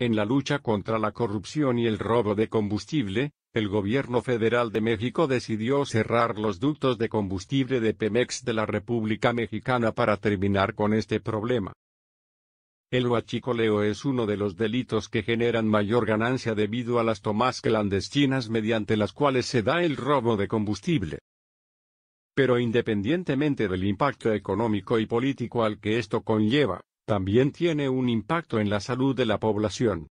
En la lucha contra la corrupción y el robo de combustible, el gobierno federal de México decidió cerrar los ductos de combustible de Pemex de la República Mexicana para terminar con este problema. El huachicoleo es uno de los delitos que generan mayor ganancia debido a las tomas clandestinas mediante las cuales se da el robo de combustible. Pero independientemente del impacto económico y político al que esto conlleva, también tiene un impacto en la salud de la población.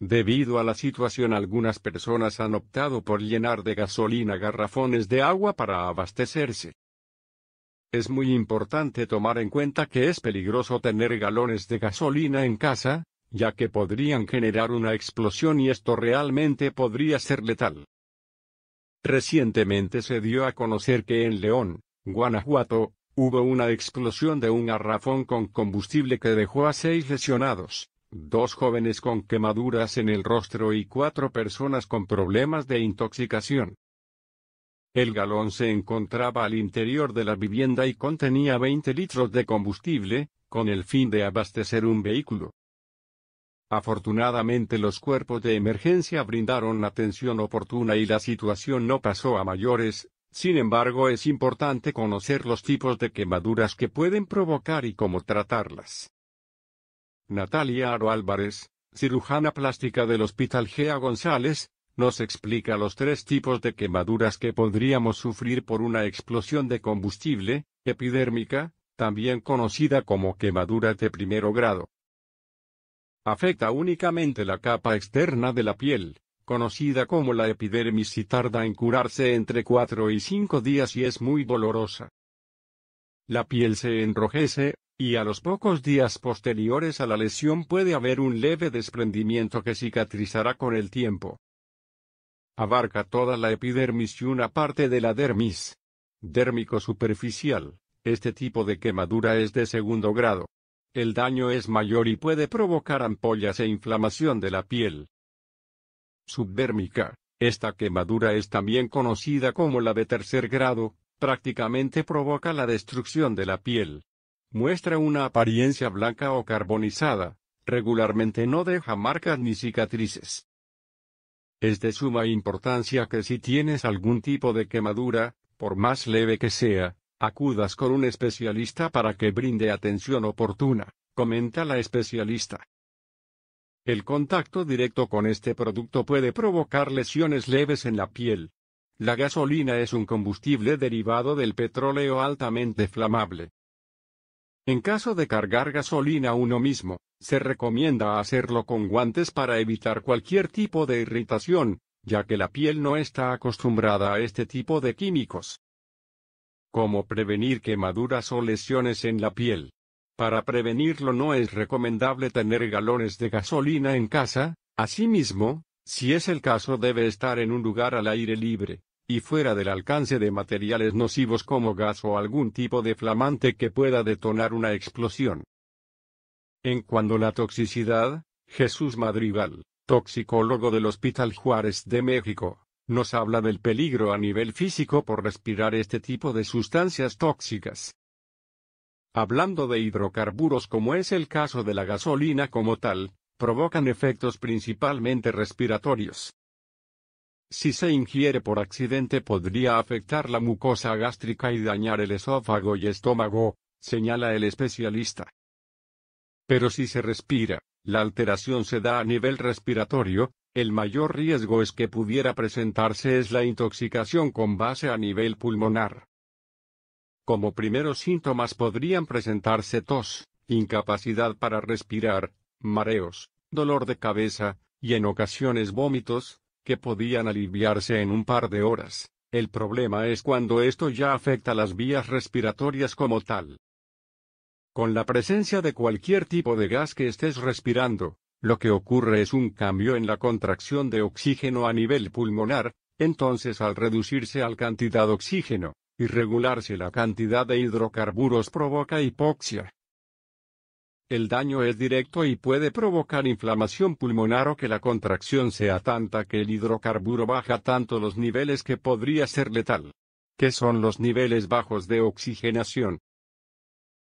Debido a la situación algunas personas han optado por llenar de gasolina garrafones de agua para abastecerse. Es muy importante tomar en cuenta que es peligroso tener galones de gasolina en casa, ya que podrían generar una explosión y esto realmente podría ser letal. Recientemente se dio a conocer que en León, Guanajuato, Hubo una explosión de un garrafón con combustible que dejó a seis lesionados, dos jóvenes con quemaduras en el rostro y cuatro personas con problemas de intoxicación. El galón se encontraba al interior de la vivienda y contenía 20 litros de combustible, con el fin de abastecer un vehículo. Afortunadamente los cuerpos de emergencia brindaron atención oportuna y la situación no pasó a mayores, sin embargo, es importante conocer los tipos de quemaduras que pueden provocar y cómo tratarlas. Natalia Aro Álvarez, cirujana plástica del Hospital Gea González, nos explica los tres tipos de quemaduras que podríamos sufrir por una explosión de combustible, epidérmica, también conocida como quemadura de primero grado. Afecta únicamente la capa externa de la piel, conocida como la epidermis y tarda en curarse entre 4 y 5 días y es muy dolorosa. La piel se enrojece, y a los pocos días posteriores a la lesión puede haber un leve desprendimiento que cicatrizará con el tiempo. Abarca toda la epidermis y una parte de la dermis. Dérmico superficial, este tipo de quemadura es de segundo grado. El daño es mayor y puede provocar ampollas e inflamación de la piel subdérmica. Esta quemadura es también conocida como la de tercer grado, prácticamente provoca la destrucción de la piel. Muestra una apariencia blanca o carbonizada, regularmente no deja marcas ni cicatrices. Es de suma importancia que si tienes algún tipo de quemadura, por más leve que sea, acudas con un especialista para que brinde atención oportuna, comenta la especialista. El contacto directo con este producto puede provocar lesiones leves en la piel. La gasolina es un combustible derivado del petróleo altamente flamable. En caso de cargar gasolina uno mismo, se recomienda hacerlo con guantes para evitar cualquier tipo de irritación, ya que la piel no está acostumbrada a este tipo de químicos. ¿Cómo prevenir quemaduras o lesiones en la piel? Para prevenirlo no es recomendable tener galones de gasolina en casa, asimismo, si es el caso debe estar en un lugar al aire libre, y fuera del alcance de materiales nocivos como gas o algún tipo de flamante que pueda detonar una explosión. En cuanto a la toxicidad, Jesús Madrigal, toxicólogo del Hospital Juárez de México, nos habla del peligro a nivel físico por respirar este tipo de sustancias tóxicas hablando de hidrocarburos como es el caso de la gasolina como tal, provocan efectos principalmente respiratorios. Si se ingiere por accidente podría afectar la mucosa gástrica y dañar el esófago y estómago, señala el especialista. Pero si se respira, la alteración se da a nivel respiratorio, el mayor riesgo es que pudiera presentarse es la intoxicación con base a nivel pulmonar. Como primeros síntomas podrían presentarse tos, incapacidad para respirar, mareos, dolor de cabeza, y en ocasiones vómitos, que podían aliviarse en un par de horas. El problema es cuando esto ya afecta las vías respiratorias como tal. Con la presencia de cualquier tipo de gas que estés respirando, lo que ocurre es un cambio en la contracción de oxígeno a nivel pulmonar, entonces al reducirse al cantidad de oxígeno, y si la cantidad de hidrocarburos provoca hipoxia. El daño es directo y puede provocar inflamación pulmonar o que la contracción sea tanta que el hidrocarburo baja tanto los niveles que podría ser letal. ¿Qué son los niveles bajos de oxigenación?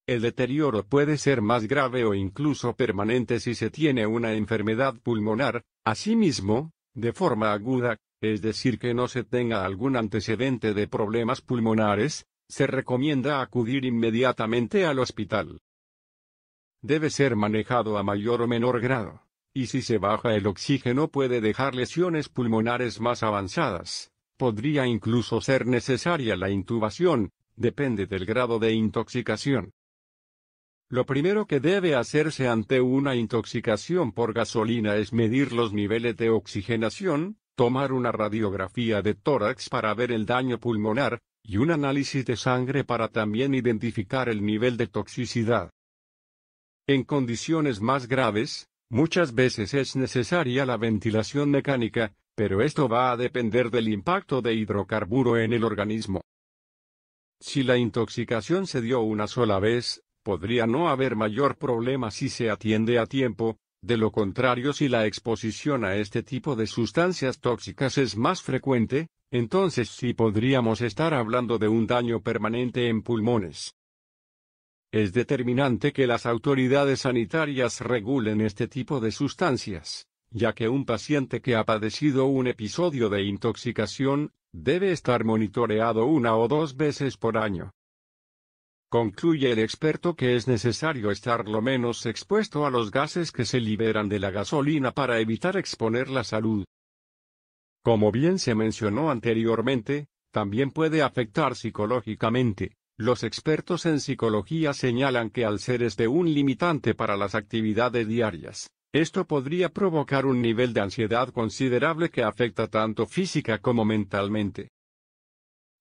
El deterioro puede ser más grave o incluso permanente si se tiene una enfermedad pulmonar, asimismo, de forma aguda, es decir que no se tenga algún antecedente de problemas pulmonares, se recomienda acudir inmediatamente al hospital. Debe ser manejado a mayor o menor grado, y si se baja el oxígeno puede dejar lesiones pulmonares más avanzadas, podría incluso ser necesaria la intubación, depende del grado de intoxicación. Lo primero que debe hacerse ante una intoxicación por gasolina es medir los niveles de oxigenación, tomar una radiografía de tórax para ver el daño pulmonar, y un análisis de sangre para también identificar el nivel de toxicidad. En condiciones más graves, muchas veces es necesaria la ventilación mecánica, pero esto va a depender del impacto de hidrocarburo en el organismo. Si la intoxicación se dio una sola vez, podría no haber mayor problema si se atiende a tiempo, de lo contrario si la exposición a este tipo de sustancias tóxicas es más frecuente, entonces sí podríamos estar hablando de un daño permanente en pulmones. Es determinante que las autoridades sanitarias regulen este tipo de sustancias, ya que un paciente que ha padecido un episodio de intoxicación, debe estar monitoreado una o dos veces por año. Concluye el experto que es necesario estar lo menos expuesto a los gases que se liberan de la gasolina para evitar exponer la salud. Como bien se mencionó anteriormente, también puede afectar psicológicamente. Los expertos en psicología señalan que al ser este un limitante para las actividades diarias, esto podría provocar un nivel de ansiedad considerable que afecta tanto física como mentalmente.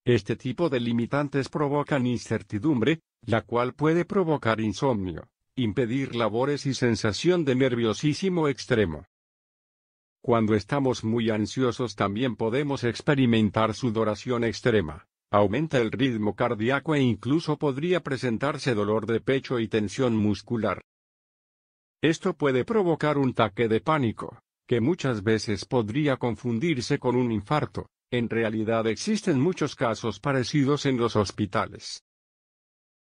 Este tipo de limitantes provocan incertidumbre, la cual puede provocar insomnio, impedir labores y sensación de nerviosísimo extremo. Cuando estamos muy ansiosos también podemos experimentar sudoración extrema, aumenta el ritmo cardíaco e incluso podría presentarse dolor de pecho y tensión muscular. Esto puede provocar un taque de pánico, que muchas veces podría confundirse con un infarto. En realidad existen muchos casos parecidos en los hospitales.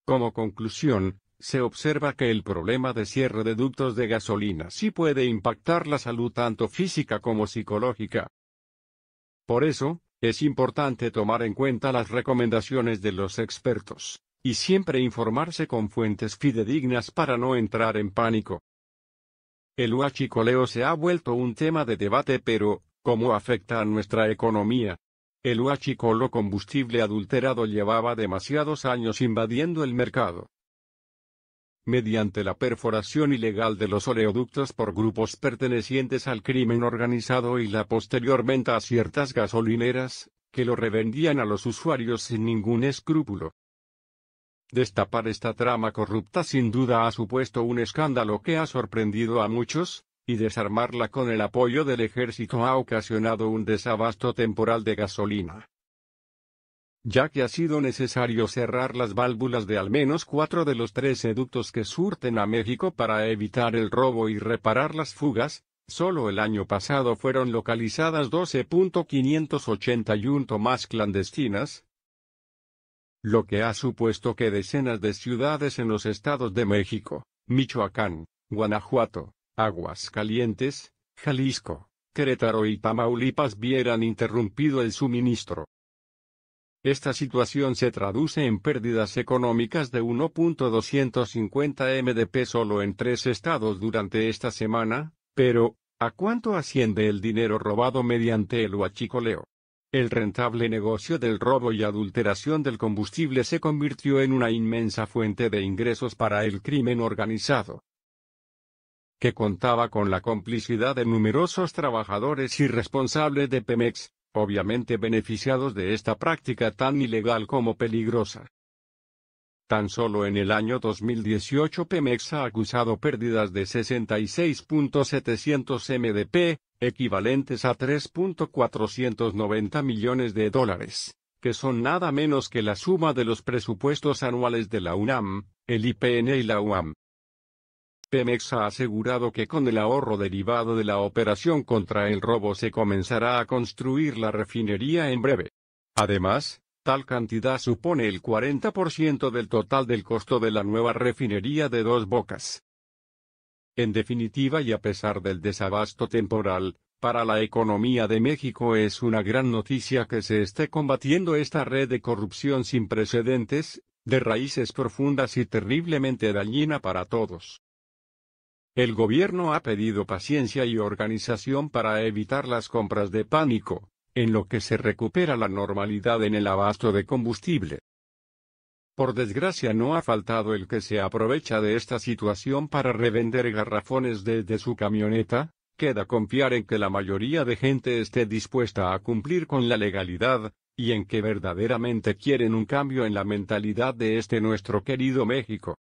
Como conclusión, se observa que el problema de cierre de ductos de gasolina sí puede impactar la salud tanto física como psicológica. Por eso, es importante tomar en cuenta las recomendaciones de los expertos, y siempre informarse con fuentes fidedignas para no entrar en pánico. El huachicoleo se ha vuelto un tema de debate pero, ¿Cómo afecta a nuestra economía? El huachicolo combustible adulterado llevaba demasiados años invadiendo el mercado. Mediante la perforación ilegal de los oleoductos por grupos pertenecientes al crimen organizado y la posterior venta a ciertas gasolineras, que lo revendían a los usuarios sin ningún escrúpulo. Destapar esta trama corrupta sin duda ha supuesto un escándalo que ha sorprendido a muchos, y desarmarla con el apoyo del ejército ha ocasionado un desabasto temporal de gasolina. Ya que ha sido necesario cerrar las válvulas de al menos cuatro de los tres eductos que surten a México para evitar el robo y reparar las fugas, Solo el año pasado fueron localizadas 12.581 más clandestinas, lo que ha supuesto que decenas de ciudades en los estados de México, Michoacán, Guanajuato, Calientes, Jalisco, Querétaro y Tamaulipas vieran interrumpido el suministro. Esta situación se traduce en pérdidas económicas de 1.250 MDP solo en tres estados durante esta semana, pero, ¿a cuánto asciende el dinero robado mediante el huachicoleo? El rentable negocio del robo y adulteración del combustible se convirtió en una inmensa fuente de ingresos para el crimen organizado, que contaba con la complicidad de numerosos trabajadores y responsables de Pemex, obviamente beneficiados de esta práctica tan ilegal como peligrosa. Tan solo en el año 2018 Pemex ha acusado pérdidas de 66.700 MDP, equivalentes a 3.490 millones de dólares, que son nada menos que la suma de los presupuestos anuales de la UNAM, el IPN y la UAM. Pemex ha asegurado que con el ahorro derivado de la operación contra el robo se comenzará a construir la refinería en breve. Además, tal cantidad supone el 40% del total del costo de la nueva refinería de dos bocas. En definitiva y a pesar del desabasto temporal, para la economía de México es una gran noticia que se esté combatiendo esta red de corrupción sin precedentes, de raíces profundas y terriblemente dañina para todos. El gobierno ha pedido paciencia y organización para evitar las compras de pánico, en lo que se recupera la normalidad en el abasto de combustible. Por desgracia no ha faltado el que se aprovecha de esta situación para revender garrafones desde su camioneta, queda confiar en que la mayoría de gente esté dispuesta a cumplir con la legalidad, y en que verdaderamente quieren un cambio en la mentalidad de este nuestro querido México.